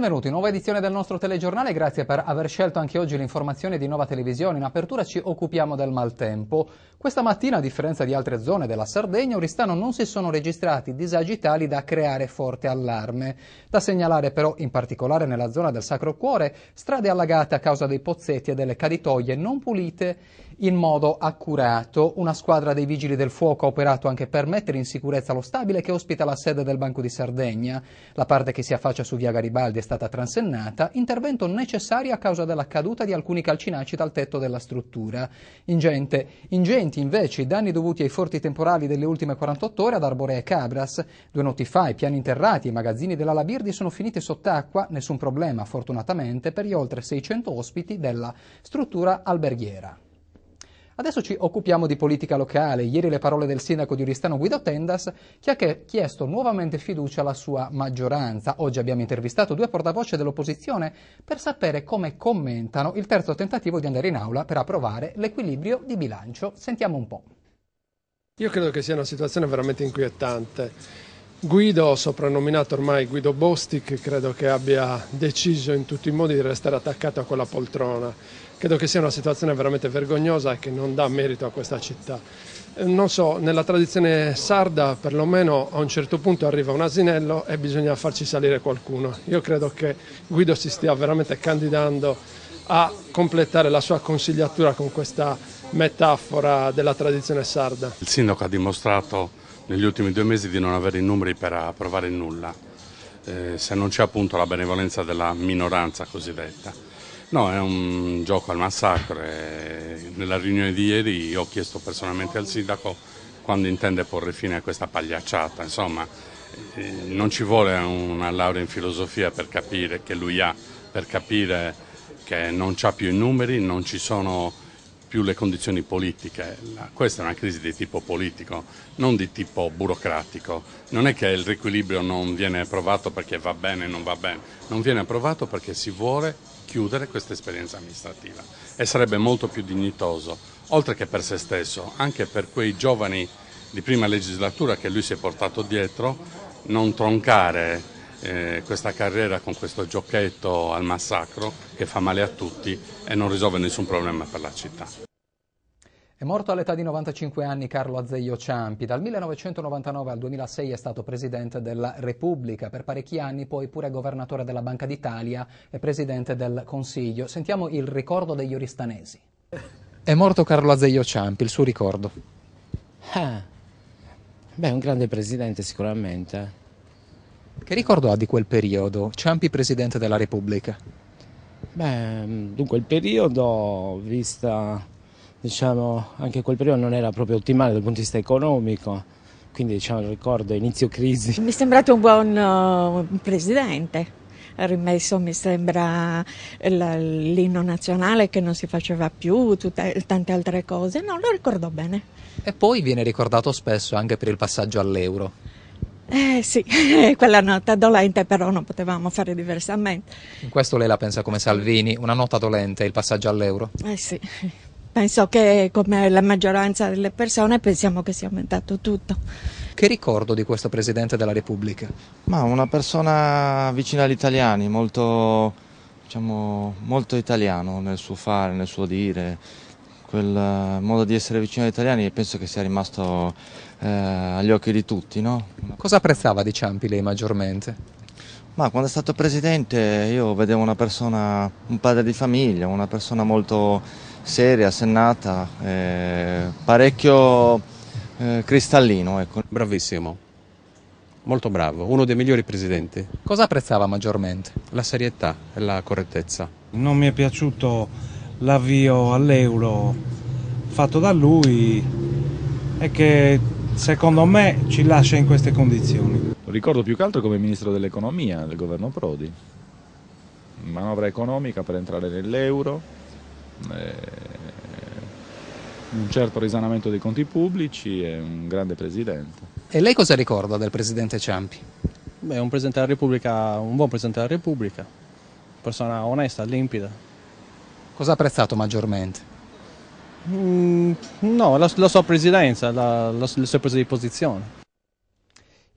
Benvenuti, nuova edizione del nostro telegiornale, grazie per aver scelto anche oggi l'informazione di Nova Televisione. In apertura ci occupiamo del maltempo. Questa mattina, a differenza di altre zone della Sardegna, a Oristano non si sono registrati disagi tali da creare forte allarme. Da segnalare però, in particolare nella zona del Sacro Cuore, strade allagate a causa dei pozzetti e delle caditoie non pulite in modo accurato. Una squadra dei Vigili del Fuoco ha operato anche per mettere in sicurezza lo stabile che ospita la sede del Banco di Sardegna. La parte che si affaccia su via Garibaldi è stata transennata, intervento necessario a causa della caduta di alcuni calcinacci dal tetto della struttura. Ingente, ingenti invece i danni dovuti ai forti temporali delle ultime 48 ore ad Arborea e Cabras. Due notti fa i piani interrati e i magazzini della Labirdi sono finiti sott'acqua, nessun problema fortunatamente per gli oltre 600 ospiti della struttura alberghiera. Adesso ci occupiamo di politica locale. Ieri le parole del sindaco di Oristano Guido Tendas, che ha chiesto nuovamente fiducia alla sua maggioranza. Oggi abbiamo intervistato due portavoce dell'opposizione per sapere come commentano il terzo tentativo di andare in aula per approvare l'equilibrio di bilancio. Sentiamo un po'. Io credo che sia una situazione veramente inquietante. Guido, soprannominato ormai Guido Bostic, credo che abbia deciso in tutti i modi di restare attaccato a quella poltrona Credo che sia una situazione veramente vergognosa e che non dà merito a questa città. Eh, non so, nella tradizione sarda perlomeno a un certo punto arriva un asinello e bisogna farci salire qualcuno. Io credo che Guido si stia veramente candidando a completare la sua consigliatura con questa metafora della tradizione sarda. Il sindaco ha dimostrato negli ultimi due mesi di non avere i numeri per approvare nulla, eh, se non c'è appunto la benevolenza della minoranza cosiddetta. No, è un gioco al massacro. Nella riunione di ieri ho chiesto personalmente al sindaco quando intende porre fine a questa pagliacciata. Insomma, eh, non ci vuole una laurea in filosofia per capire che lui ha, per capire che non c'ha più i numeri, non ci sono più le condizioni politiche. La, questa è una crisi di tipo politico, non di tipo burocratico. Non è che il riequilibrio non viene approvato perché va bene o non va bene, non viene approvato perché si vuole chiudere questa esperienza amministrativa e sarebbe molto più dignitoso, oltre che per se stesso, anche per quei giovani di prima legislatura che lui si è portato dietro, non troncare eh, questa carriera con questo giochetto al massacro che fa male a tutti e non risolve nessun problema per la città. È morto all'età di 95 anni Carlo Azeglio Ciampi. Dal 1999 al 2006 è stato presidente della Repubblica, per parecchi anni poi pure governatore della Banca d'Italia e presidente del Consiglio. Sentiamo il ricordo degli oristanesi. È morto Carlo Azeglio Ciampi, il suo ricordo. Ah, beh, un grande presidente sicuramente. Eh. Che ricordo ha di quel periodo, Ciampi Presidente della Repubblica? Beh, dunque il periodo, vista, diciamo, anche quel periodo non era proprio ottimale dal punto di vista economico, quindi diciamo ricordo inizio crisi. Mi è sembrato un buon uh, presidente, ha rimesso mi sembra l'inno nazionale che non si faceva più, tutte, tante altre cose, no, lo ricordo bene. E poi viene ricordato spesso anche per il passaggio all'euro. Eh sì, quella nota dolente però non potevamo fare diversamente. In questo lei la pensa come Salvini, una nota dolente, il passaggio all'euro? Eh sì, penso che come la maggioranza delle persone pensiamo che sia aumentato tutto. Che ricordo di questo Presidente della Repubblica? Ma una persona vicina agli italiani, molto, diciamo, molto italiano nel suo fare, nel suo dire quel eh, modo di essere vicino agli italiani e penso che sia rimasto eh, agli occhi di tutti. No? Cosa apprezzava di Ciampi lei maggiormente? Ma quando è stato presidente io vedevo una persona, un padre di famiglia, una persona molto seria, assennata, eh, parecchio eh, cristallino. Ecco. Bravissimo, molto bravo, uno dei migliori presidenti. Cosa apprezzava maggiormente? La serietà e la correttezza. Non mi è piaciuto l'avvio all'Euro fatto da lui e che secondo me ci lascia in queste condizioni. Lo ricordo più che altro come ministro dell'economia del governo Prodi, manovra economica per entrare nell'euro, eh, un certo risanamento dei conti pubblici e un grande presidente. E lei cosa ricorda del presidente Ciampi? Beh, un, presidente un buon presidente della Repubblica, persona onesta, limpida, Cosa ha apprezzato maggiormente? Mm, no, la, la, sua presidenza, la, la, la sua presa di posizione.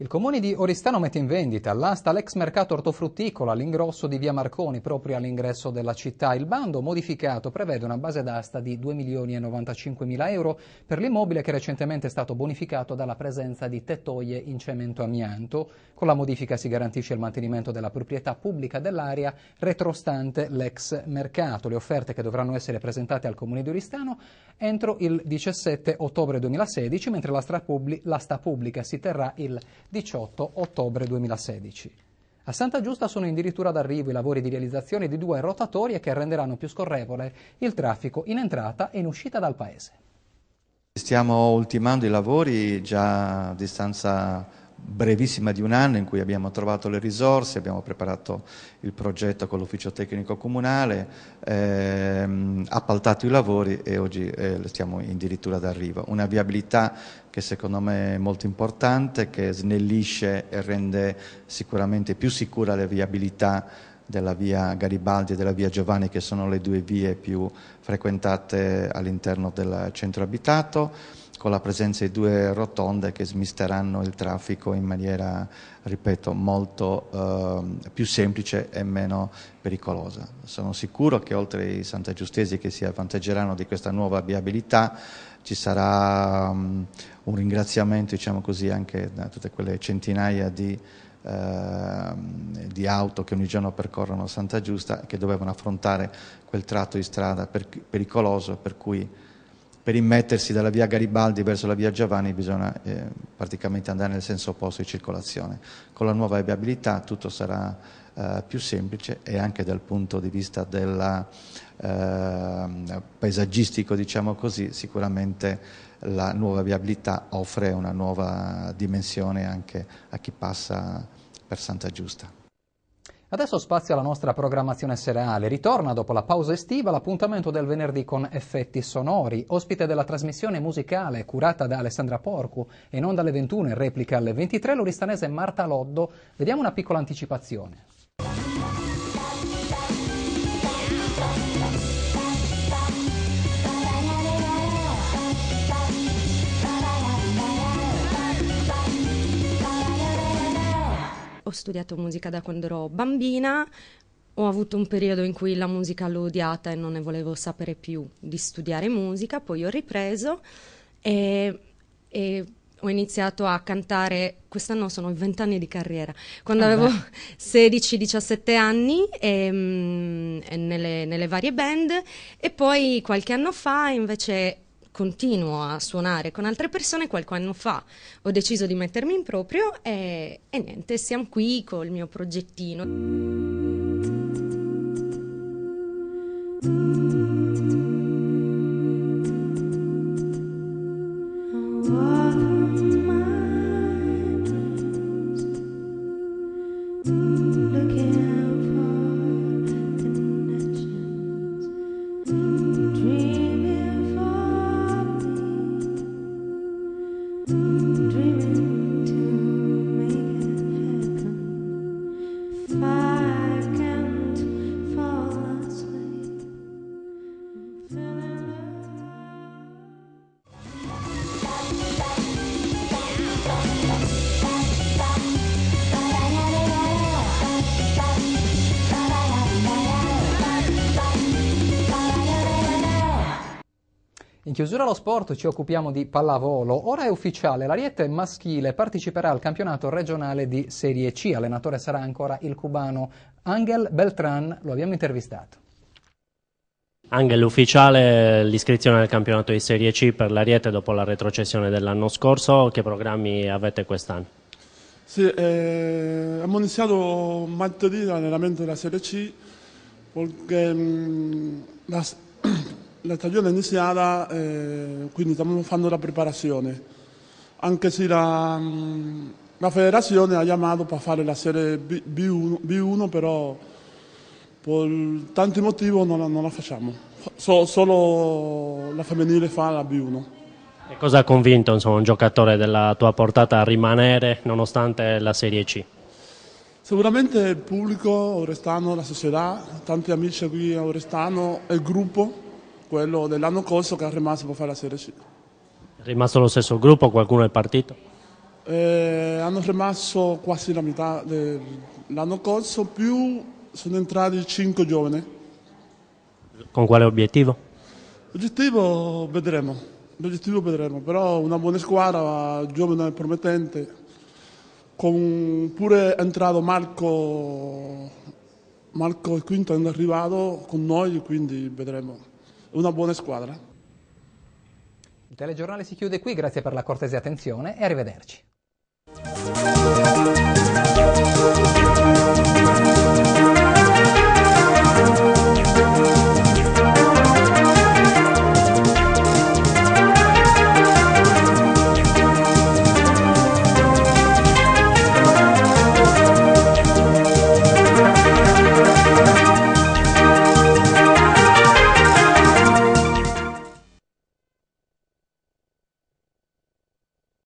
Il comune di Oristano mette in vendita all'asta l'ex mercato ortofrutticolo all'ingrosso di via Marconi, proprio all'ingresso della città. Il bando modificato prevede una base d'asta di 2 milioni e 95 mila euro per l'immobile che recentemente è stato bonificato dalla presenza di tettoie in cemento amianto. Con la modifica si garantisce il mantenimento della proprietà pubblica dell'area retrostante l'ex mercato. Le offerte che dovranno essere presentate al comune di Oristano entro il 17 ottobre 2016, mentre l'asta pubblica si terrà il 18 ottobre 2016. A Santa Giusta sono addirittura d'arrivo i lavori di realizzazione di due rotatorie che renderanno più scorrevole il traffico in entrata e in uscita dal paese. Stiamo ultimando i lavori già a distanza brevissima di un anno in cui abbiamo trovato le risorse, abbiamo preparato il progetto con l'ufficio tecnico comunale, ehm, appaltato i lavori e oggi eh, stiamo addirittura d'arrivo. Una viabilità che secondo me è molto importante, che snellisce e rende sicuramente più sicura la viabilità della via Garibaldi e della via Giovanni, che sono le due vie più frequentate all'interno del centro abitato, con la presenza di due rotonde che smisteranno il traffico in maniera, ripeto, molto eh, più semplice e meno pericolosa. Sono sicuro che oltre ai Santa Giustesi che si avvantaggeranno di questa nuova viabilità, ci sarà um, un ringraziamento diciamo così, anche da tutte quelle centinaia di Ehm, di auto che ogni giorno percorrono Santa Giusta e che dovevano affrontare quel tratto di strada per, pericoloso per cui per immettersi dalla via Garibaldi verso la via Giovanni bisogna eh, praticamente andare nel senso opposto di circolazione. Con la nuova viabilità tutto sarà eh, più semplice e anche dal punto di vista della, eh, paesaggistico, diciamo così, sicuramente la nuova viabilità offre una nuova dimensione anche a chi passa per Santa Giusta. Adesso spazio alla nostra programmazione serale. Ritorna dopo la pausa estiva l'appuntamento del venerdì con Effetti Sonori, ospite della trasmissione musicale curata da Alessandra Porcu e non dalle 21 in replica alle 23 l'uristanese Marta Loddo. Vediamo una piccola anticipazione. ho studiato musica da quando ero bambina, ho avuto un periodo in cui la musica l'ho odiata e non ne volevo sapere più di studiare musica, poi ho ripreso e, e ho iniziato a cantare, quest'anno sono i vent'anni di carriera, quando ah avevo 16-17 anni e, ehm, mh, e nelle, nelle varie band e poi qualche anno fa invece continuo a suonare con altre persone qualche anno fa. Ho deciso di mettermi in proprio e, e niente, siamo qui col mio progettino. In chiusura lo sport ci occupiamo di pallavolo. Ora è ufficiale, l'Ariete maschile parteciperà al campionato regionale di Serie C. Allenatore sarà ancora il cubano Angel Beltran, lo abbiamo intervistato. Angel l'ufficiale l'iscrizione al campionato di Serie C per l'Ariete dopo la retrocessione dell'anno scorso, che programmi avete quest'anno? Sì, eh, abbiamo iniziato martedì l'allenamento della Serie C perché mh, mm, la, la stagione è iniziata, eh, quindi stiamo facendo la preparazione, anche se la, mm, la federazione ha chiamato per fare la serie B, B1, B1 però per tanti motivi non, non la facciamo, so, solo la femminile fa la B1. E cosa ha convinto insomma, un giocatore della tua portata a rimanere nonostante la Serie C? Sicuramente il pubblico, Orestano, la società, tanti amici qui a Orestano, e il gruppo quello dell'anno scorso che è rimasto per fare la Serie C. È rimasto lo stesso gruppo, qualcuno è partito? Eh, hanno rimasto quasi la metà dell'anno scorso, più sono entrati cinque giovani. Con quale obiettivo? L'obiettivo vedremo, l'obiettivo vedremo, però una buona squadra, giovane e promettente, con pure è entrato Marco Marco il quinto è arrivato con noi, quindi vedremo una buona squadra. Il telegiornale si chiude qui, grazie per la cortese attenzione e arrivederci.